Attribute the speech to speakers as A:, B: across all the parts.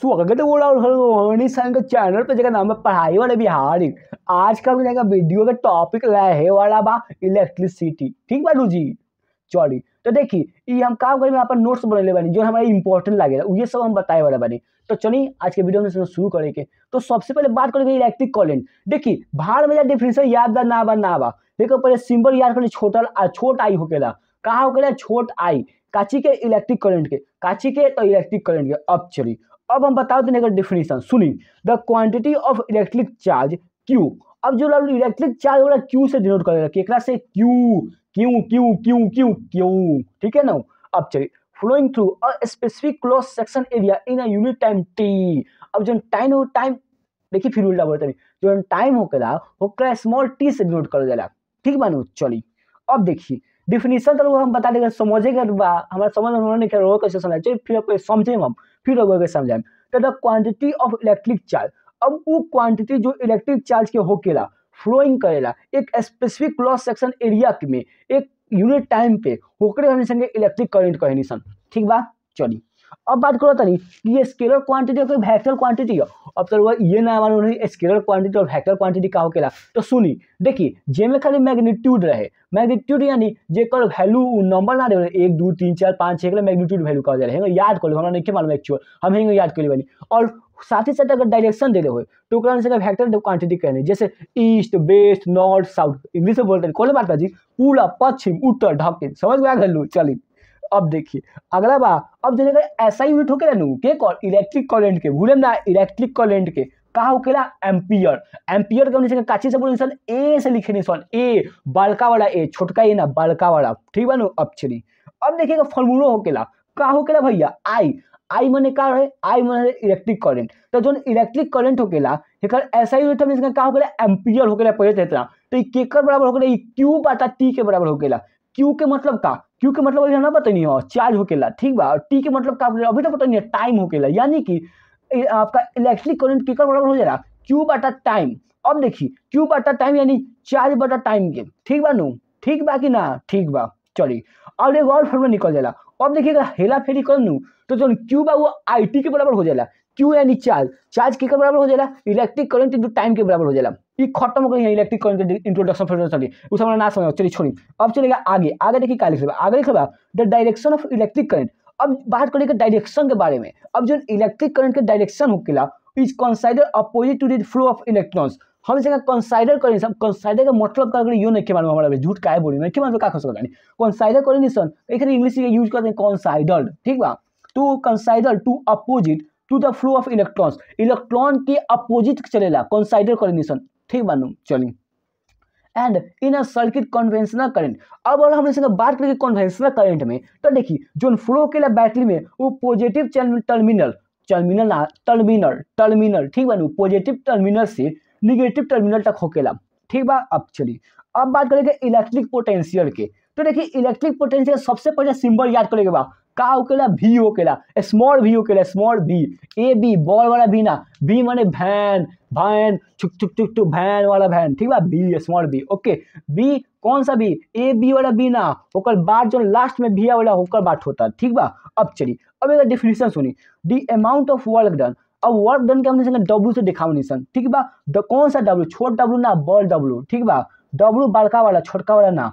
A: स्वागत है बोला हरमोहनी सन के चैनल पर जगह नाम है पढ़ाई वाले बिहारी आज का हम वीडियो का टॉपिक रहे वाला बा इलेक्ट्रिसिटी ठीक बालू जी चौड़ी तो देखिए ये हम काम करें यहाँ पर नोट्स बने बनी जो हमारे इंपॉर्टेंट लगे ये सब हम बताए वाले बनी तो चलिए आज के वीडियो में शुरू करेंगे तो सबसे पहले बात करेंगे इलेक्ट्रिक कॉलेंट देखिए भार में डिफिनेशन याद ना बा ना बा देखो पहले सिंबल याद करें छोटा छोट आई होकेला कहा होकेला छोट आई काची के इलेक्ट्रिक करंट के काची के तो इलेक्ट्रिक करंट के अब चलिए अब हम बता देने का डिफिनेशन सुनी the quantity of electric charge Q अब जो लोग इलेक्ट्रिक चार्ज वाला क्यू से डिनोट करेगा कि से Q Q Q Q Q Q ठीक है ना अब चलिए flowing through a specific close section area in a unit time t अब जो टाइम हो टाइम देखिए फिर उल्टा बोलते जो टाइम होकेला होकेला स्मॉल टी से डिनोट कर देला ठीक मानो चलिए अब देखिए डिफिनेशन तो हम बता देगा समझेगा तो हमारा समझ में नहीं कर रोक कैसे है चलिए फिर आपको समझेंगे हम फिर लोगों के समझाएं तो the quantity of electric charge अब वो क्वांटिटी जो इलेक्ट्रिक चार्ज के होकेला फ्लोइंग करेला एक स्पेसिफिक क्लॉस सेक्शन एरिया में एक यूनिट टाइम पे होकर हमने संगे इलेक्ट्रिक करेंट कहनी सन ठीक बा चलिए अब बात करो तरी ये स्केलर क्वांटिटी और वेक्टर क्वांटिटी अब तरह तो ये नाम मालूम नहीं स्केलर क्वांटिटी और वेक्टर क्वांटिटी का होकेला तो सुनी देखी में खाली मैग्नीट्यूड रहे मैग्नीट्यूड यानी जेकर वैल्यू नंबर ना रहे एक दो तीन चार पाँच छः मैग्नीट्यूड वैल्यू कहा जाए याद कर लो हमारा नहीं मालूम एक्चुअल हम हेंगे याद कर लेनी और साथ ही साथ अगर डायरेक्शन दे रहे हो तो वेक्टर क्वांटिटी कहने जैसे east west north south English में बोलते हैं कौन बात जी पूरा पश्चिम उत्तर ढके समझ में आ गए चलिए अब देखिए अगला बार अब देने ऐसा यूनिट हो गया के इलेक्ट्रिक कॉलेंट के भूले ना इलेक्ट्रिक कॉलेंट के का होकेला एम्पियर एम्पियर के नीचे काची से बोले ए से लिखे नहीं निशान ए बालका वाला ए छोटका ए ना बालका वाला ठीक है अब चलिए अब देखिएगा फॉर्मूलो होकेला का होकेला भैया आई आई मने का है आई मने इलेक्ट्रिक करंट तो जो इलेक्ट्रिक करंट होकेला एक ऐसा ही हम कहा का होकेला एम्पियर होकेला पहले तेतना तो केकर बराबर होकेला क्यू बाटा टी के बराबर होकेला क्यू के मतलब का क्यू के मतलब अभी ना पता नहीं हो चार्ज होकेला ठीक बा और टी के मतलब का अभी तक पता नहीं है टाइम होकेला यानी कि आपका इलेक्ट्रिक करंट केकर बराबर हो जाएगा क्यू बटा टाइम अब देखिए क्यू बटा टाइम यानी चार्ज बटा टाइम के ठीक बा नू ठीक बा कि ना ठीक बा चलिए अब एक और फॉर्मूला निकल जाएगा अब देखिएगा हेला फेरी कर लूँ तो जो क्यू बा वो आई टी के बराबर हो जाएगा क्यू यानी चार्ज चार्ज के बराबर हो जाएगा इलेक्ट्रिक करंट इंटू टाइम के बराबर हो जाएगा ये खत्म हो गई है इलेक्ट्रिक करंट के इंट्रोडक्शन फ्रेशन चलिए उस हमारा ना समझ चलिए छोड़िए अब चलेगा आगे आगे देखिए क्या लिख आगे लिखा the direction of electric current अब बात करेंगे डायरेक्शन के बारे में अब जो इलेक्ट्रिक करंट के डायरेक्शन हो होकेला is consider opposite to the flow of electrons हम इसे कंसाइडर करें सब कंसाइडर का मतलब का यो नहीं मालूम हमारा भाई झूठ काहे बोली नहीं मालूम का सकता नहीं कंसाइडर करें नहीं सर एक इंग्लिश यूज करते हैं कंसाइडर ठीक बा to consider to opposite to the flow of electrons electron के अपोजिट चलेला कंसाइडर करें सर ठीक बानू चलिए and in a circuit conventional current अब अगर हम इसका बात करेंगे कन्वेंशनल करंट में तो देखिए जो फ्लो के लिए बैटरी में वो पॉजिटिव टर्मिनल टर्मिनल ना टर्मिनल टर्मिनल ठीक बानू पॉजिटिव टर्मिनल से निगेटिव टर्मिनल तक होकेला ठीक बा अब चलिए अब बात करेंगे इलेक्ट्रिक पोटेंशियल के तो देखिए इलेक्ट्रिक पोटेंशियल सबसे पहले सिंबल याद करेगा का होकेला भी होकेला स्मॉल भी होकेला स्मॉल भी ए बी बॉल वाला भी ना बी माने भैन भैन छुक छुक छुक छुक भैन वाला भैन ठीक बा B small B okay B कौन सा बी ए बी वाला बी ना ओकर बाद जो लास्ट में भी वाला होकर बात होता ठीक बा अब चलिए अब एक डेफिनेशन सुनी the amount of work done अब वर्क डन के हमने संग डब्लू से दिखाओ निशन ठीक बा द कौन सा डब्लू छोट डब्लू ना बॉल डब्लू ठीक बा डब्लू बड़का वाला छोटका वाला ना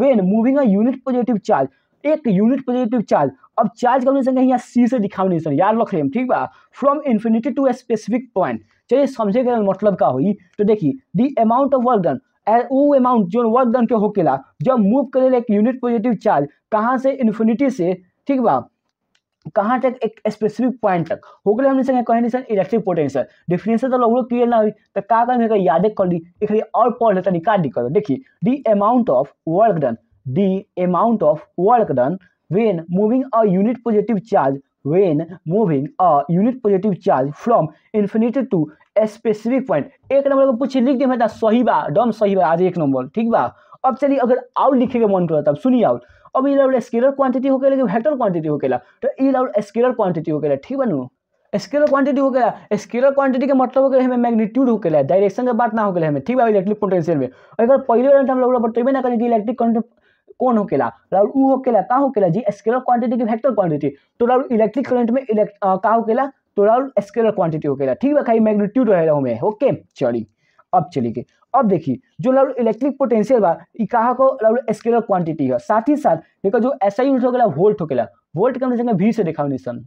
A: when moving a unit positive charge एक यूनिट पॉजिटिव चार्ज अब चार्ज का कहीं यहाँ सी से नहीं डिखामिनेशन याद रख लें ठीक बा from infinity to a specific point चलिए समझे समझेगा मतलब का हुई तो देखिए the amount of work done वो अमाउंट जो वर्क डन के होकेला जब मूव करे एक यूनिट पॉजिटिव चार्ज कहाँ से इन्फिनिटी से ठीक बा कहाँ तक एक स्पेसिफिक पॉइंट तक हो गए हमने संगे कहने सर इलेक्ट्रिक पोटेंशियल डिफिनेशन तो लोग क्लियर ना हुई तो का करें यादें कर ली एक और पढ़ लेता निकाल दी करो देखिए the amount of work done the amount of work done when moving a unit positive charge when moving a unit positive charge from infinity to a specific point एक नंबर को पूछिए लिख दे मैं दिए तो सही बा डम सही बा आज एक नंबर ठीक बा अब चलिए अगर आउट लिखे के मन करत अब सुनिए आउट अब ये लाउड स्केलर क्वांटिटी हो गया लेकिन वेक्टर क्वांटिटी हो गया तो ये लाउड स्केलर क्वांटिटी हो गया ठीक बनू स्केलर क्वांटिटी हो गया स्केलर क्वांटिटी के मतलब हो गया हमें मैग्नीट्यूड हो गया डायरेक्शन के बात ना हो गया हमें ठीक है इलेक्ट्रिक पोटेंशियल में अगर पहले वाला हम लोग बताइए ना कि इलेक्ट्रिक करंट कौन कोन होकेला राउर उ केला का हो केला जी स्केलर क्वांटिटी की वेक्टर क्वांटिटी तो राउर इलेक्ट्रिक करंट में इलेक्ट का केला तो राउर स्केलर क्वांटिटी हो केला ठीक है भाई मैग्नीट्यूड रहे हमें ओके चलिए अब चलिए अब देखिए जो लाउड इलेक्ट्रिक पोटेंशियल बा कहा को लाउड स्केलर क्वांटिटी है साथ ही साथ देखो जो ऐसा यूनिट हो गया वोल्ट हो गया वोल्ट का हम देखेंगे भी से दिखाओ निशन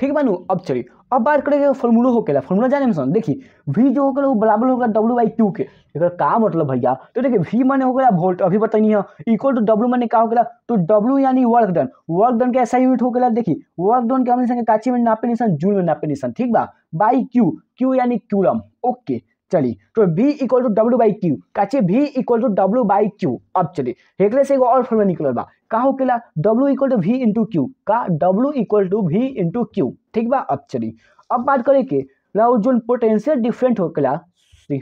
A: ठीक बानू अब चलिए अब बात करेंगे फॉर्मूलो हो केला फॉर्मूला जाने में सुन देखिए वी जो होकर वो बराबर होगा डब्ल्यू बाई टू के एक का मतलब भैया तो देखिए वी माने हो गया वोल्ट अभी बताइए इक्वल टू डब्ल्यू माने का हो गया तो डब्ल्यू यानी वर्क डन वर्क डन का ऐसा यूनिट हो गया देखिए वर्क डन के हम काची में नापे निशान जून में नापे निशान ठीक बा बाई क्यू क्यू यानी क्यूलम ओके चलिए तो v equal to W by Q काचे V equal to W by Q अब चलिए एक और फॉर्मूला निकल बा का हो होकेला W equal to V into Q का W equal to V into Q ठीक बा अब चली अब बात करें कि ना जो पोटेंशियल डिफरेंट हो होकेला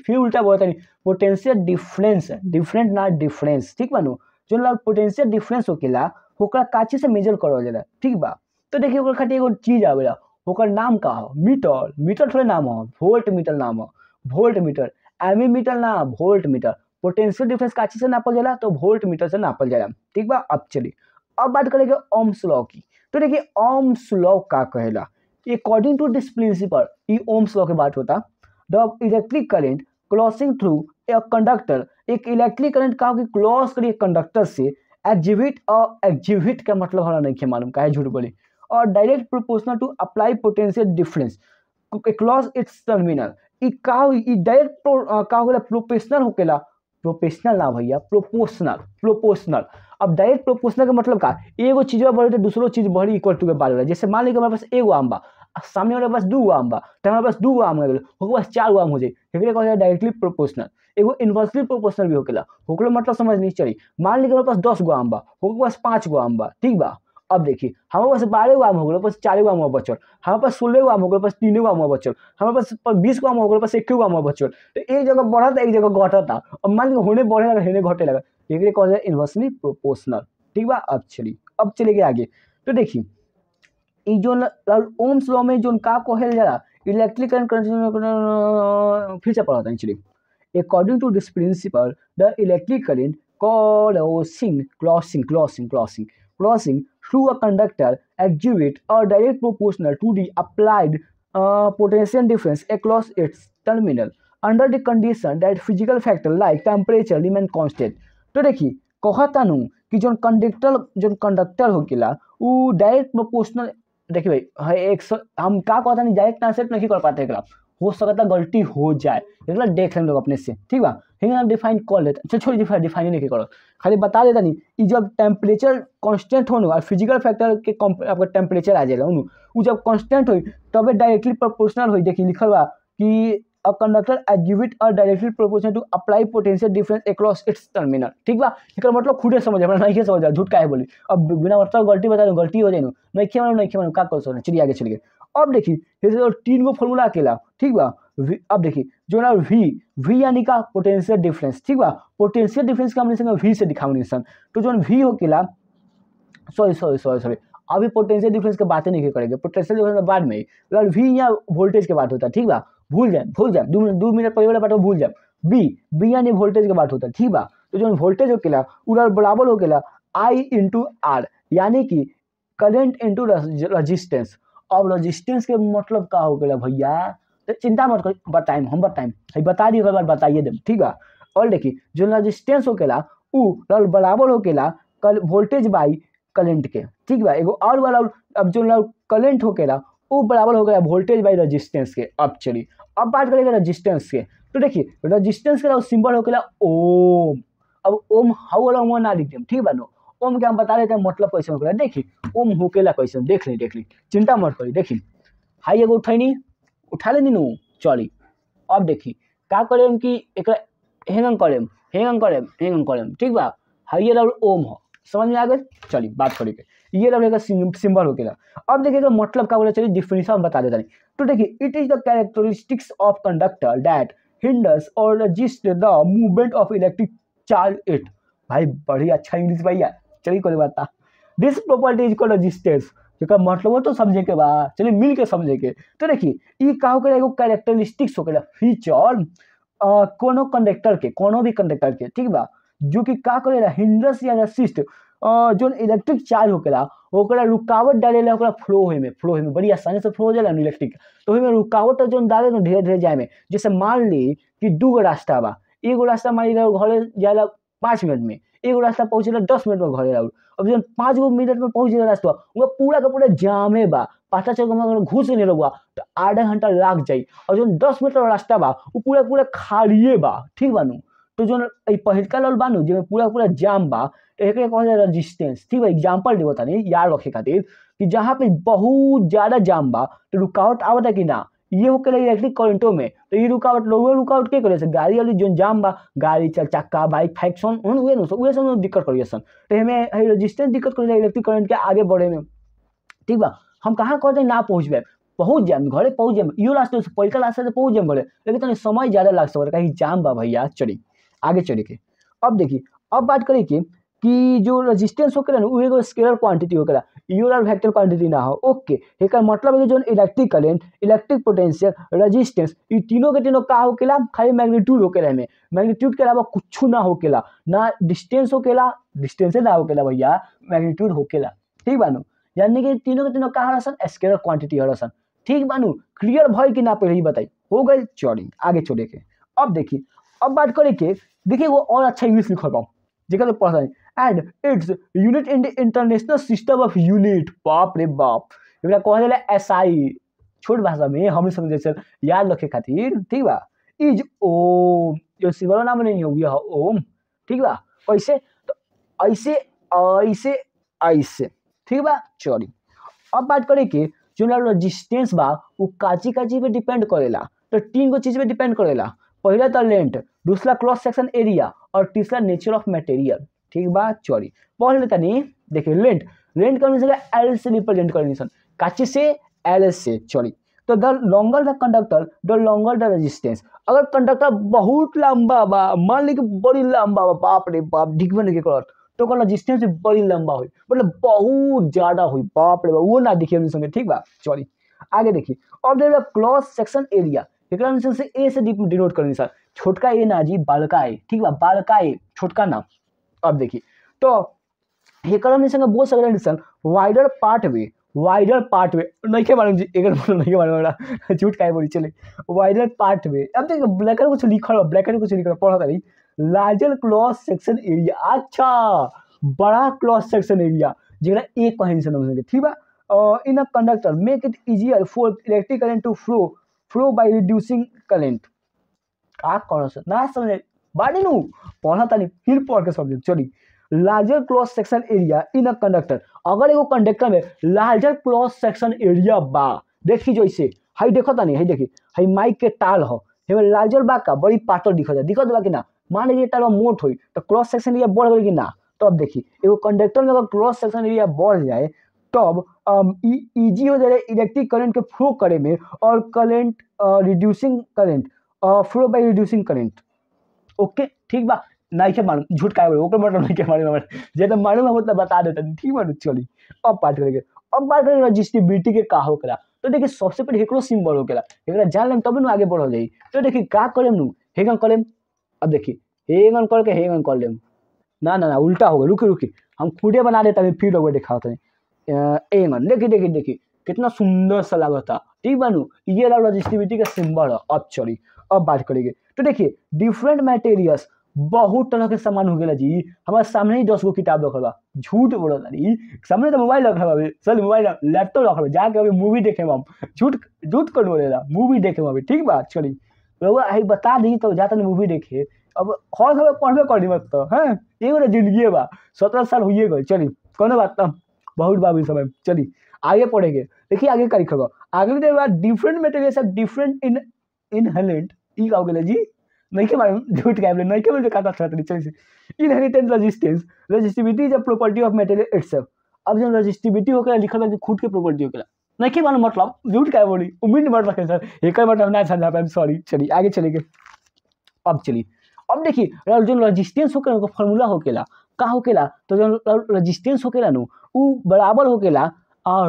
A: फिर उल्टा बोलता नहीं पोटेंशियल डिफरेंस डिफरेंट ना डिफरेंस ठीक बानू जो ला पोटेंशियल डिफरेंस हो होकेला ओकरा काची से मेजर करल जाला ठीक बा तो देखिए ओकर खातिर एगो चीज आवेला ओकर नाम का हो मीटर मीटर थोड़े नाम हो वोल्ट मीटर नाम हो वोल्ट मीटर एमी मीटर ना वोल्ट मीटर पोटेंशियल डिफरेंस का काची से नापल जाला तो वोल्ट मीटर से नापल जाला ठीक बा अब चलिए अब बात करेंगे ओम्स लॉ की तो देखिए ओम्स लॉ का कहला अकॉर्डिंग टू दिस प्रिंसिपल ये ओम्स लॉ की बात होता the electric current crossing through a conductor एक इलेक्ट्रिक करंट का कि क्रॉस करिए कंडक्टर से एग्जिबिट और एग्जिबिट का मतलब हमारा नहीं है मालूम का है झूठ बोले और direct proportional to apply potential difference cross its terminal ई का ई डायरेक्ट का होकेला प्रोपोर्शनल होकेला प्रोफेशनल ना भैया प्रोपोर्शनल प्रोपोर्शनल अब डायरेक्ट प्रोपोर्शनल का मतलब का एगो चीज बढ़ी तो दूसरों चीज बढ़ी इक्वल टू के बाल रहा जैसे मान लीजिए हमारे पास एगो आम बा सामने वाले पास दू आम बा तो हमारे पास दू आम हो ओकरे पास चार आम हो जाए एकरे डायरेक्टली प्रोपोर्शनल एगो इन्वर्सली प्रोपोर्शनल भी होकेला होकर मतलब समझ नहीं चली मान लीजिए हमारे पास दस गो आम बा पास पाँच गो आम बा ठीक बा अब देखिए हमारे पास बारह गो आम हो गए पास चार गो आम हुआ बचल हमारे पास सोलह गो आम हो गए पास तीन गो आम हुआ बचल हमारे पास बीस गो आम हो गए पास एक गो आम हुआ बचल तो एक जगह बढ़ा था एक जगह घटा था और मान लीजिए होने बढ़े लगा होने घटे लगा एक तो कौन सा इन्वर्सली प्रोपोर्शनल ठीक बा अब चलिए अब चले गए आगे तो देखिए जो ओम्स लॉ में जो का कहल जाला इलेक्ट्रिक एंड करंट फिर से पढ़ाता चलिए according to this principle the electric current कॉलोसिंग crossing crossing crossing crossing through a conductor exhibit a direct proportional to the applied uh, potential difference across its terminal under the condition that physical factor like temperature remain constant तो देखिए कहतानु कि जो conductor जो conductor हो गला वो direct proportional देखिए भाई एक सौ हम का कहता नहीं डायरेक्ट ट्रांसलेट नहीं कर पाते एकरा हो सकता है गलती हो जाए लेकिन तो देख लें लोग अपने से ठीक बा ठीक है डिफाइन कर लेते अच्छा छोड़ी डिफाइन डिफाइन नहीं करो खाली बता देता नहीं जब टेम्परेचर कॉन्स्टेंट हो और फिजिकल फैक्टर के आपका टेम्परेचर आ जाएगा उन्होंने जब कॉन्स्टेंट हो तब डायरेक्टली प्रोपोर्शनल हो देखिए लिखल बा कि a कंडक्टर exhibit और directly proportional to apply potential difference across its terminal ठीक बा एकर मतलब खुदे समझ अपना मतलब नहीं समझ झूठ का है बोली अब बिना मतलब गलती बता दूं गलती हो जाए नहीं खेल नहीं खेल का चलिए आगे चलिए अब देखिए तीन गो फॉर्मूला अकेला ठीक बा अब देखिए जो ना वी वी यानी का पोटेंशियल डिफरेंस ठीक बा पोटेंशियल डिफरेंस का हमने वी से दिखाओ तो जो वी हो केला सॉरी सॉरी सॉरी सॉरी अभी पोटेंशियल डिफरेंस के बातें नहीं करेंगे पोटेंशियल डिफरेंस बाद में अगर वी या वोल्टेज के बात होता है ठीक बा भूल जाए भूल जाए दो मिनट दो मिनट पहले वाला बात भूल जाए बी बी यानी वोल्टेज के बात होता है ठीक बा तो जो वोल्टेज हो केला उधर बराबर हो केला आई इंटू आर यानी कि करेंट इंटू रजिस्टेंस अब रजिस्टेंस के मतलब का हो गया भैया तो चिंता मत कर बताएम हम बताएम है बता दी बार बताइए देम ठीक बा और देखिए जो रजिस्टेंस हो गया उ बराबर हो गया कल वोल्टेज बाई करेंट के ठीक बा एगो और वाला अब जो करेंट हो गया वो बराबर हो गया वोल्टेज बाई रजिस्टेंस के अब चलिए अब बात करेंगे रजिस्टेंस के तो देखिए रजिस्टेंस के सिंबल हो गया ओम अब ओम हाउ वाला ना लिख देम ठीक बा नो ओम के हम बता देते हैं मतलब कैसे होकर देखी ओम होकेला कैसे देख ली देख ली चिंता मत करी देखी हाई एगो उठैनी उठा ले नीनू चली अब देखी का करेम कि एक हेंग करेम हेंग करेम हेंग करेम ठीक बा हाइए लवल ओम हो समझ में आ गए चली बात करी के ये लवल का सिंबल हो गया अब देखिए तो मतलब का बोला चलिए डिफिनेशन बता देता नहीं तो देखिए it is the characteristics of conductor that hinders or resist the movement of electric charge it भाई बड़ी अच्छा इंग्लिश भाई यार चलिए कोई बात this property is called resistance जेका मतलब तो समझे के बा चलिए मिल के समझे के तो देखिए का हो एगो कैरेक्टरिस्टिक्स हो गया फीचर कोनो कंडक्टर के कोनो भी कंडक्टर के ठीक बा जो कि का करेला हिंड्रस या रसिस्ट जो इलेक्ट्रिक चार्ज होकेला ओकरा रुकावट डालेला ओकरा फ्लो होए में फ्लो होए में बड़ी आसानी से फ्लो हो जाला इलेक्ट्रिक तो में रुकावट जो डाले ना धीरे धीरे जाए में जैसे मान ली कि दू गो रास्ता बा एगो रास्ता मान ली घर जाला पाँच मिनट में एगो रास्ता पहुँचेला दस मिनट में घरे आउर अब जो पाँच गो मिनट में पहुँच जाला रास्ता उहाँ पूरा का पूरा जामे बा पाँचा चौक में अगर घुस नहीं लगुआ तो आधा घंटा लाग जाए और जो दस मिनट का रास्ता बा वो पूरा पूरा खालिए बा ठीक बानू तो जो पहलका लल बानू जिसमें पूरा पूरा जाम बा तो एक कहल रजिस्टेंस ठीक बा एग्जाम्पल देव तीन याद रखे खातिर कि जहाँ पे बहुत ज़्यादा जाम बा तो रुकावट आवता कि ना ये होकर इलेक्ट्रिक करंटो में तो ये रुकावट लोग रुकावट के करे गाड़ी वाली जो जाम बा गाड़ी चल चक्का बाइक फाइक सन उहे न उहे सब दिक्कत करिए सन तो हमें रजिस्टेंस दिक्कत करेगा इलेक्ट्रिक करंट के आगे बढ़े में ठीक बा हम कहाँ कहते ना पहुँच पाए पहुँच जाए घरे पहुँच जाए यो रास्ते से पैदल रास्ते से पहुँच जाए घरे लेकिन तक समय ज़्यादा लग सकता कहीं जाम बा भैया चढ़ी आगे चढ़ के अब देखिए अब बात करें कि कि जो रेजिस्टेंस होकर एगो स्केलर क्वांटिटी होकर यूरल वेक्टर क्वांटिटी ना हो ओके एक मतलब है जो electric current electric potential resistance ये तीनों के तीनों का होकेला खाली मैग्नीट्यूड होकेला में मैग्नीट्यूड के अलावा कुछ ना होकेला ना डिस्टेंस होकेला डिस्टेंस ना होकेला भैया मैग्नीट्यूड होकेला ठीक बानू यानी कि तीनों के तीनों का रसन स्केलर क्वांटिटी रसन ठीक बानू क्लियर भय कि ना पहले बताई हो गई चौड़ी आगे छोड़े के अब देखिए अब बात करें कि देखिए वो और अच्छा इंग्लिश लिखल पाऊँ जिका तो and its unit in the international system of unit बाप रे बाप एकरा कहल जाला एसआई छोट भाषा में हम समझ सर याद रखे खातिर ठीक बा इज ओम जो सिंबल नाम नहीं हो गया ओम ठीक बा ऐसे तो ऐसे ऐसे ऐसे ठीक बा चली अब बात करें कि जो रजिस्टेंस बा वो काची काची पे डिपेंड करेला तो तीन को चीज़ पे डिपेंड करेला पहला तो लेंथ दूसरा क्रॉस सेक्शन एरिया और तीसरा नेचर ऑफ मटेरियल ठीक बा चौरी पढ़ लेतानी देखिए लेंट लेंट का मीन एल से रिप्रेजेंट कर सन काची से एल से चौरी तो the longer the conductor the longer the resistance अगर कंडक्टर बहुत लंबा बा मान ली कि बड़ी लंबा बा बाप रे बाप डिगबे नहीं करत तो ओकर रेजिस्टेंस बड़ी लंबा हुई मतलब बहुत ज़्यादा हुई बाप रे बाप वो ना दिखे अपने संगे ठीक बा चौरी आगे देखिए अब देख क्लॉज सेक्शन एरिया एकरा से ए से डिनोट कर सर छोटका ए ना जी बालका ए ठीक बा बालका ए छोटका ना अब देखिए तो एकर हम निसंग बहुत सकते निशान वाइडर पार्ट वे वाइडर पार्ट वे नहीं मालूम जी एक बोलो मतलब नहीं के मालूम झूठ का बोली चले वाइडर पार्ट वे अब देखिए ब्लैक कुछ लिखा हुआ ब्लैक कुछ लिखा हुआ पढ़ा करी लार्जर क्लॉस सेक्शन एरिया अच्छा बड़ा क्लॉस सेक्शन एरिया जरा एक कहें से ठीक बा in a conductor make it easier for electric current to flow flow by reducing current का सा ना समझ बाडेनू पढ़ा तानी फिर पढ़ के समझ चली larger cross section area in a conductor अगर एगो कंडक्टर में लार्जर क्रॉस सेक्शन एरिया बा देखी जो इसे हाई देखो तानी हाई देखी हाई माइक के टाल हो हेमे लार्जर बा का बड़ी पातल दिखत है दिखत बा कि ना मान लीजिए टाल मोट हुई तो क्रॉस सेक्शन एरिया बढ़ गई कि ना तब देखी एगो कंडक्टर में अगर क्रॉस सेक्शन एरिया बढ़ जाए तब इजी हो जाए इलेक्ट्रिक करंट के फ्लो करे में और current reducing current flow by reducing current okay ठीक बा नहीं के मालूम झूठ का बोलो ओकर मतलब नहीं के मालूम हमारे जे तो मालूम है मतलब बता देता ठीक मालूम चली अब बात करेंगे अब बात करेंगे रजिस्टिबिलिटी के का होकरा तो देखिए सबसे पहले एकरो सिंबल होकेला एकरा जान लेम तब न आगे बढ़ो जाई तो देखिए का करेम नु हेगन करेम अब देखिए हेगन करके हेगन कर लेम ना ना ना उल्टा हो गए रुकी रुकी हम खुदे बना देता है फिर लोग दिखाते हैं एगन देखिए देखिए देखिए कितना सुंदर सा लगा था ठीक बानू ये रहा रजिस्टिबिलिटी का सिंबल है अब चली अब बात करेंगे तो देखिए डिफरेंट मैटेरियल्स बहुत तरह के सामान हो गए जी हमारे सामने ही दस गो किताब रखल बा झूठ बोल रही सामने तो मोबाइल रखल अभी सर मोबाइल लैपटॉप रखल बा जाके अभी मूवी देखे हम झूठ झूठ कर बोलेला मूवी देखे अभी ठीक बा चलिए रउआ आई बता दी तो जाता मूवी देखे अब हर समय पढ़बे कर दी मत तो हैं एगो जिंदगी बा सत्रह साल हुई गए चलिए कौन बात तब बहुत बाबी समय चलिए आगे पढ़ेंगे देखिए आगे का लिखा आगे different material different in inherent हो गया जी नहीं के झूठ ಈಗ ಅವುಗಳಲ್ಲಿ ನೈಕೆ due कहता Kaplan, Nike से inherited resistance resistivity is a property of material itself अब जब रजिस्टिविटी होकर लिखल बा खुद के प्रॉपर्टी हो गया नहीं के मालूम मतलब झूठ क्या बोली उम्मीद मत रखे सर एक मतलब ना समझा पाए सॉरी चलिए आगे चले गए अब चलिए अब देखिए जो रजिस्टेंस होकर फॉर्मूला होकेला का होकेला तो जो रजिस्टेंस होकेला नो वो बराबर होकेला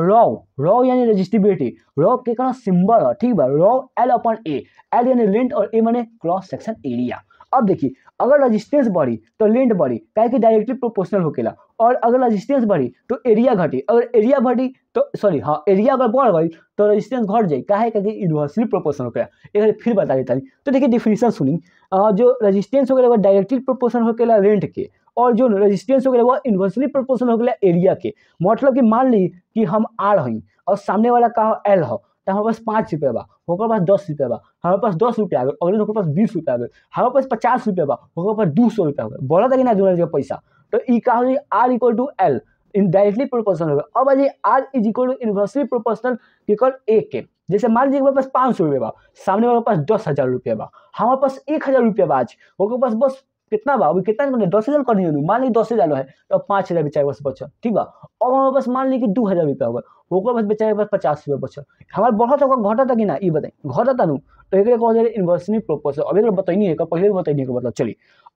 A: रॉ रॉ यानी रजिस्टिबिलिटी रॉ के कारण सिंबल है ठीक है rho L upon A L यानी लेंथ और ए माने क्रॉस सेक्शन एरिया अब देखिए अगर रजिस्टेंस बढ़ी तो लेंथ बढ़ी क्या कि डायरेक्टली प्रोपोर्शनल होकेला और अगर रजिस्टेंस बढ़ी तो एरिया घटी अगर एरिया बढ़ी तो सॉरी हाँ एरिया अगर बढ़ गई तो रजिस्टेंस घट जाए काहे क्या इन्वर्सली प्रोपोर्शन होकेला एक बार फिर बता देता हूँ तो देखिए डिफिनेशन सुनी जो रजिस्टेंस होगा अगर डायरेक्टली प्रोपोर्शन होकेला लेंथ के और जो रेजिस्टेंस हो गया वो इन्वर्सली प्रोपोर्शनल हो गया एरिया के मतलब कि मान ली कि हम आर हई और सामने वाला का एल हो तो हमारे पास पाँच रुपये बा हमारे पास दस रुपये बा हमारे पास दस रुपया आ गए अगले पास बीस रुपया आ गए हमारे पास पचास रुपये बा हमारे पास दो सौ रुपया हो गया बोला था कि ना दोनों जगह पैसा तो ई का हो जाए R equal to L in directly proportional हो गया अब आज R is equal to inversely proportional equal A के जैसे मान लीजिए हमारे पास पाँच सौ रुपये बा सामने वाले पास दस हज़ार रुपये बा हमारे पास एक हज़ार रुपये बा आज वो पास बस कितना बा अभी कितना बने दस हज़ार करनी होगी मान ली दस हज़ार है तो पाँच हज़ार बेचारे बस बचल ठीक बा अब हमारे पास मान ली कि दू हज़ार रुपया होगा ओकर बस बेचारे बस पचास रुपया बचल हमारे बढ़त होगा घटत कि ना ये बताएं घटत नू तो एक कहल जाए इन्वर्सनी प्रोपोजल अभी तो बतैनी है पहले बतैनी है मतलब चलिए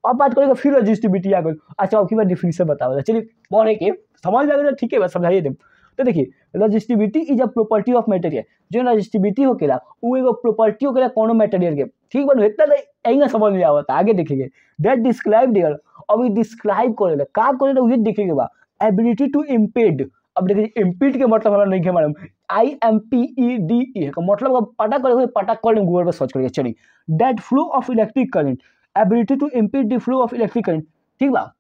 A: अब बात करेंगे फिर रजिस्टिबिलिटी आ गई अच्छा अब की बात डिफिनेशन बताओ चलिए पढ़े के समझ लगे ठीक है समझाइए दें तो देखिए resistivity is a property of material जो रजिस्टिविटी होकेला उ एगो प्रॉपर्टी होकेला कौन मटेरियल के ठीक बनो इतना यही ना समझ में आवत आगे देखिए दैट डिस्क्राइब डियर अब ये डिस्क्राइब करेला का करेला उहे देखे के बा एबिलिटी टू इम्पेड अब देखिए इम्पीड के मतलब हमारा नहीं है madam I M P E D E का मतलब पटा कर पटा कर गूगल पर सर्च करके चलिए that flow of electric current ability to impede the flow of electric current ठीक बा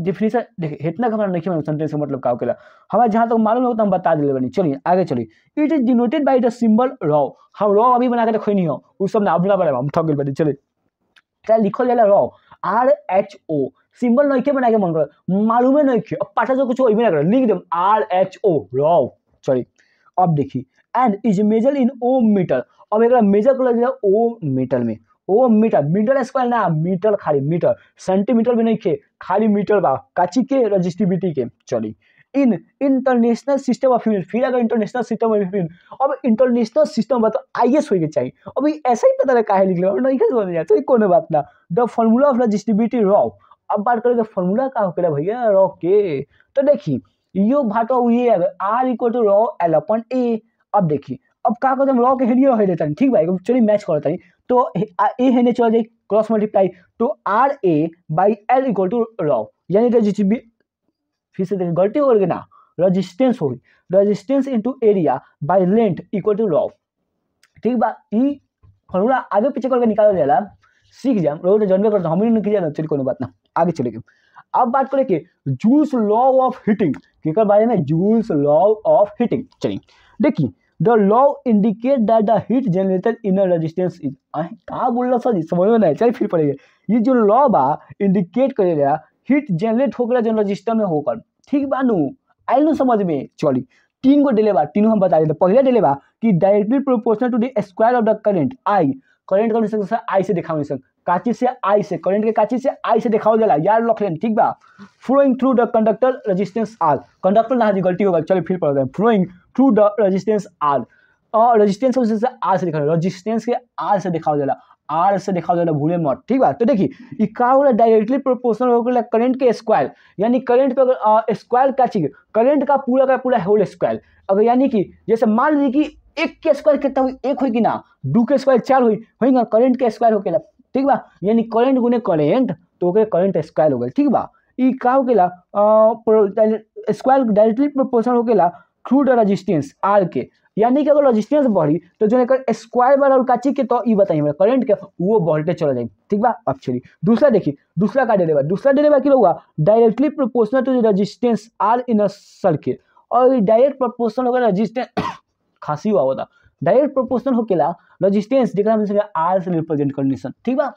A: डिफिनेशन देखिए इतना हमारा नहीं मालूम सेंटेंस का मतलब का होगा हमारे जहाँ तक तो मालूम होता हम बता दिले बनी चलिए आगे चलिए it is denoted by the symbol rho हम रॉ अभी बना के रखे तो नहीं हो उस सब ना अपना बनाए हम थक गए बनी चलिए लिखल जाला rho R H O symbol नइखे बना के मन कर मालूम है नइखे अब पाठा जो कुछ ओइबे ना कर लिख दे R H O rho sorry अब देखिए and is measure in ohm meter अब एक मेजर कर ओम मीटर में ओ मीटर मीटर स्क्वायर ना मीटर खाली मीटर सेंटीमीटर भी नहीं खे खाली मीटर बा काची के रजिस्टिविटी के चली in international system of unit फिर अगर इंटरनेशनल सिस्टम ऑफ यूनिट अब इंटरनेशनल सिस्टम बात आई एस होके चाहिए अब ऐसा ही पता है लिख लो नहीं समझ में आता कोनो बात ना the formula of resistivity rho अब बात करेंगे फॉर्मूला तो का होकर भैया रॉ के तो देखिए यो भाट तो ये R equal to rho L upon A अब देखिए अब का करते तो हम रॉ के हेडियर हो लेता ठीक भाई चलिए मैच करता है तो ए है नेचुरल जाए क्रॉस मल्टीप्लाई तो R A by L equal to rho यानी रजिस्ट्री फिर से देखें गलती हो गई ना रजिस्टेंस होगी resistance into area by length equal to rho ठीक बा ई फॉर्मूला आगे पीछे करके निकाल जाला सीख जाए लोग तो जानबे करते हम नहीं जाना तो चलिए कोई बात ना आगे चले गए अब बात करें कि जूल्स लॉ ऑफ हीटिंग के बारे में जूल्स लॉ ऑफ हीटिंग चलिए देखिए the law indicate that the heat generated inner resistance is कहा बोल रहा सर समझ में नहीं चल फिर पड़ेगा ये जो लॉ बा इंडिकेट करेगा हीट जनरेट होकर जन रजिस्टर में होकर ठीक बा नू आयल नू समझ में चली तीन को डेले बा तीनों हम बता देते पहले डेले बा कि directly proportional to the square of the current I current का अनुसार सर आई से दिखाओ सर काची से आई से करंट के काची से आई से दिखाओ जला यार लख लेन ठीक बा flowing through the conductor resistance R conductor ना जी गलती हो गई चलो फिर पढ़ते हैं flowing through the resistance R और रजिस्टेंस से आर से लिखा रजिस्टेंस के आर से दिखाओ जला आर से दिखाओ जला भूले मत ठीक बात तो देखिए क्या हो रहा डायरेक्टली प्रोपोर्शनल हो गया करंट के स्क्वायर यानी करंट पर स्क्वायर क्या चीज करंट का पूरा का पूरा होल स्क्वायर अगर यानी कि जैसे मान लीजिए कि एक के स्क्वायर कितना हुई एक हुई कि ना दू के स्क्वायर चार हुई हो करंट के स्क्वायर तो हो गया ठीक बा यानी करंट गुने करंट तो ओके करंट स्क्वायर हो गया ठीक बा ई का हो गया स्क्वायर डायरेक्टली प्रोपोर्शनल हो गया क्रूड रजिस्टेंस आर के यानी कि अगर रजिस्टेंस बढ़ी तो जो एकर स्क्वायर वाला और काची के तो ई बताइए करंट मतलब के वो वोल्टेज चला जाए ठीक बा अब चलिए दूसरा देखिए दूसरा का डेरेवा दूसरा डेरेवा क्या होगा डायरेक्टली प्रोपोर्शनल टू तो resistance R in a circuit और डायरेक्ट प्रोपोर्शनल होगा रजिस्टेंस खासी हुआ होता डायरेक्ट प्रोपोर्शनल होकेला रजिस्टेंस जरा आर से रिप्रेजेंट कंडीशन ठीक बा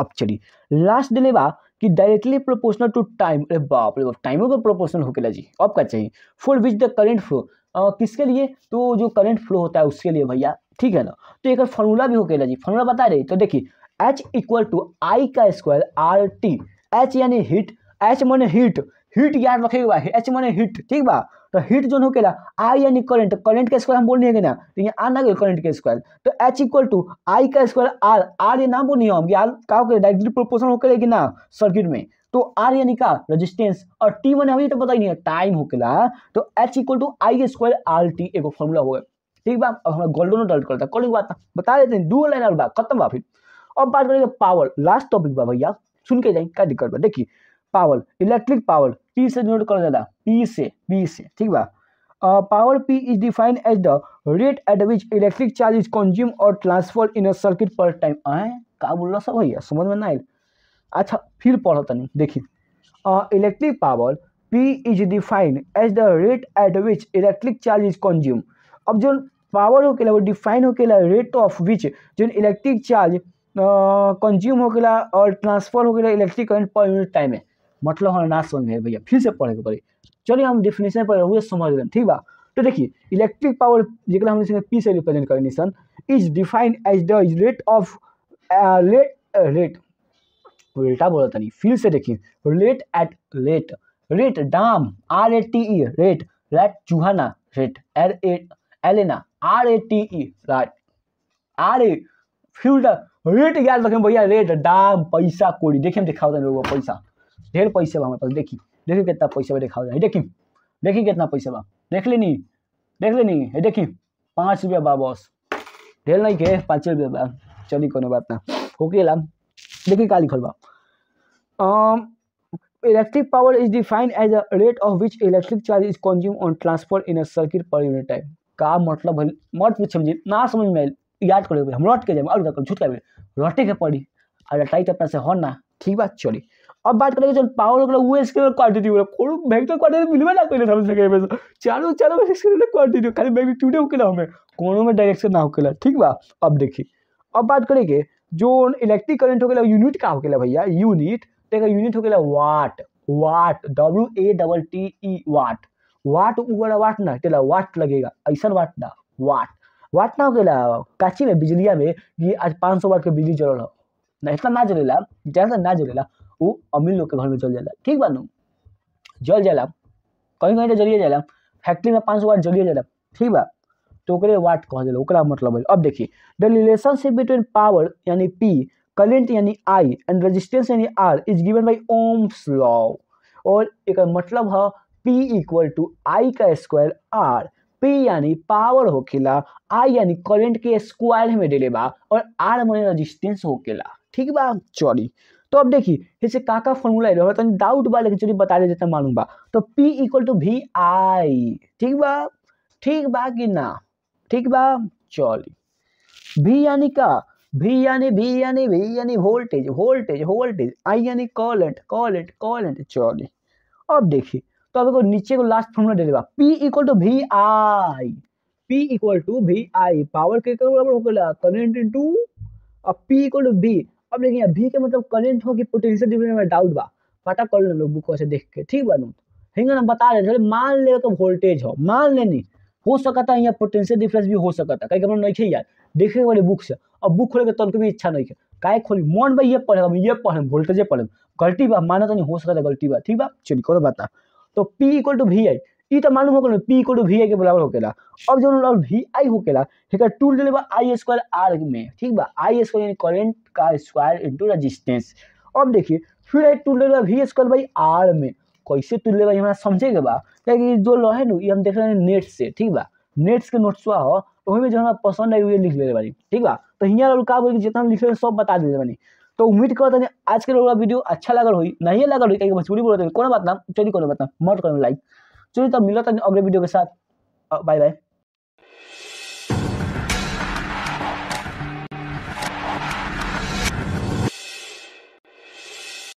A: अब चलिए लास्ट डेरेवा कि डायरेक्टली प्रोपोर्शनल टू टाइम अरे बाप रे बाप टाइमों का प्रोपोर्शनल हो गया जी आपका चाहिए for which the current flow किसके लिए तो जो करेंट फ्लो होता है उसके लिए भैया ठीक है ना तो एक फॉर्मूला भी हो गया जी फॉर्मूला बता रही तो देखिए एच इक्वल टू आई का स्क्वायर आर टी एच यानी हीट एच मन हिट हिट याद रखे एच मन हिट ठीक बा तो हिट जो हो गया आई यानी करंट करंट का स्क्वायर हम बोलनी है कि ना तो ये आर ना गए करंट का स्क्वायर तो एच इक्वल टू आई का स्क्वायर आर आर ये नाम बोलनी हम कि आर का होकर डायरेक्टली प्रोपोर्शन होकर कि ना सर्किट में तो आर यानी का रेजिस्टेंस और टी मन हमें तो पता ही नहीं है टाइम हो गया तो H equal to I square R T एगो फॉर्मूला हो गया ठीक बा अब हमारा गोल्डनो डॉट करता है कॉलिंग बात बता देते हैं दो लाइन और बात खत्म बा फिर अब बात करेंगे पावर लास्ट टॉपिक बा भैया सुन के जाए क्या दिक्कत बा देखिए पावर इलेक्ट्रिक पावर पी से नोट कर ज़्यादा पी से पी से ठीक बा power P is defined as the rate at which electric charge is consume or transfer in a circuit per time आए का बोल रहा सब भैया समझ में ना आए अच्छा फिर पढ़ो तनी देखिए electric power P is defined as the rate at which electric charge is consume अब जो पावर हो गया वो डिफाइन गया रेट ऑफ विच जो इलेक्ट्रिक चार्ज कंज्यूम हो गया और ट्रांसफर हो गया electric current per unit time है मतलब हमारा ना समझ में भैया फिर से पढ़े के पड़े चलिए हम डिफिनेशन पर वो समझ लें ठीक बा तो देखिए इलेक्ट्रिक पावर जिकला हम पी से रिप्रेजेंट करें निशन is defined as the rate of rate rate उल्टा बोला था नहीं फिर से देखिए रेट एट रेट रेट डाम R A T E rate rate चूहाना रेट एल ए एल एलेना आर ए टी ई राट आर ए फिर रेट याद रखें भैया रेट दाम पैसा कोड़ी देखिए हम दिखाओ पैसा ढेर पैसे बा हमारे पास देखी देखी कितना पैसा देखा जाए देखी देखी कितना पैसा बा देख लेनी देख लेनी देखी पाँच रुपया बा बस ढेर नहीं के पाँच रुपया बा चली कोनो बात ना होकेला देखी का लिखल बा electric power is defined as a rate of which electric charge is consume on transfer in a circuit per unit time का मतलब है मत पूछ समझे ना समझ में याद करे हम रट के जाए और झूठ का रटे के पड़ी अरे टाइट अपना से हो ना ठीक बात चली अब बात करेंगे चल पावर वगैरह वो इसके बाद क्वांटिटी वगैरह कोई खोड़ क्वांटिटी मिलवा ना कोई हम सके बस चारों चारों बस इसके लिए क्वांटिटी खाली बैंक टूटे होकेला हमें कोनो में डायरेक्शन ना होकेला ठीक बा अब देखिए अब बात करेंगे जो इलेक्ट्रिक करंट होकेला यूनिट का होकेला भैया यूनिट देखा यूनिट होकेला watt watt W A double T E watt watt वाला वाट ना चला वाट लगेगा ऐसा वाट ना वाट वाट ना होकेला काची में बिजलिया में ये आज 500 वाट के बिजली चल रहा ना इतना ना जलेला ज़्यादा ना जलेला उ अमीर लोग के घर में जल जाला ठीक बा नू जल जाला कहीं कहीं तो जलिए जाला फैक्ट्री में पाँच सौ वाट जलिए जाला ठीक बा तो ओकरे वाट कह जाला ओकरा मतलब है अब देखिए द रिलेशनशिप बिटवीन पावर यानी पी करंट यानी आई एंड रेजिस्टेंस यानी R is given by Ohm's law और एक मतलब है पी इक्वल टू आई का स्क्वायर आर पी यानी पावर होखेला आई यानी करंट के स्क्वायर में डेले बा और आर मने रेजिस्टेंस होखेला ठीक बा चली तो अब देखिए इसे का का फॉर्मूला है तो डाउट बा लेकिन चलिए बता देते हैं मालूम बा तो P equal to V I ठीक बा ठीक बा कि ना ठीक बा चलिए वी यानी का वी यानी वी यानी वी यानी वोल्टेज वोल्टेज वोल्टेज आई यानी कॉलेंट कॉलेंट कॉलेंट चलिए अब देखिए तो अब को नीचे को लास्ट फॉर्मूला दे देगा P equal to V I P equal to V I power के बराबर हो गया करंट इंटू अब पी इक्वल टू वी अब लेकिन अभी के मतलब करेंट हो तो कि पोटेंशियल डिफरेंस में डाउट बा पता कर लो लोग बुक से देख के ठीक बा नू हिंगा ना बता रहे मान ले तो वोल्टेज हो मान ले नहीं हो सकता है यहाँ पोटेंशियल डिफरेंस भी हो सकता है कहीं हम नहीं यार देखे वाले बुक से अब बुक खोले के तन भी इच्छा नहीं है काय खोली मन भाई ये पढ़े हम ये पढ़े वोल्टेजे पढ़े गलती बा माना तो नहीं हो सकता गलती बा ठीक बा चलिए करो बता तो P equal to V I इ त मालूम हो गइल p v आई के बराबर होकेला अब जो हम v आई होकेला ठीक है टूल ले लेबा i स्क्वायर आर में ठीक बा आई स्क्वायर यानी करंट का स्क्वायर इनटू रेजिस्टेंस अब देखिए फिर आई टूल ले लेबा v स्क्वायर बाई आर में कैसे टूल लेबा हमरा समझे के बा कि जो है लहे नु हम देख रहे हैं नेट से ठीक बा नेट्स के नोट्स नोट्सवा हो वही तो में जो हमें पसंद आई हुए लिख ले बानी ठीक बा तो हियाँ लोग का बोल जितना हम लिखे सब बता दे बानी तो उम्मीद करता हैं आज के लोग वीडियो अच्छा लगल हुई नहीं लगल हुई कहीं मजबूरी बोलते कोनो बात ना चलिए कोनो बात ना मत करो लाइक चलिए तब मिला था अगले वीडियो के साथ बाय बाय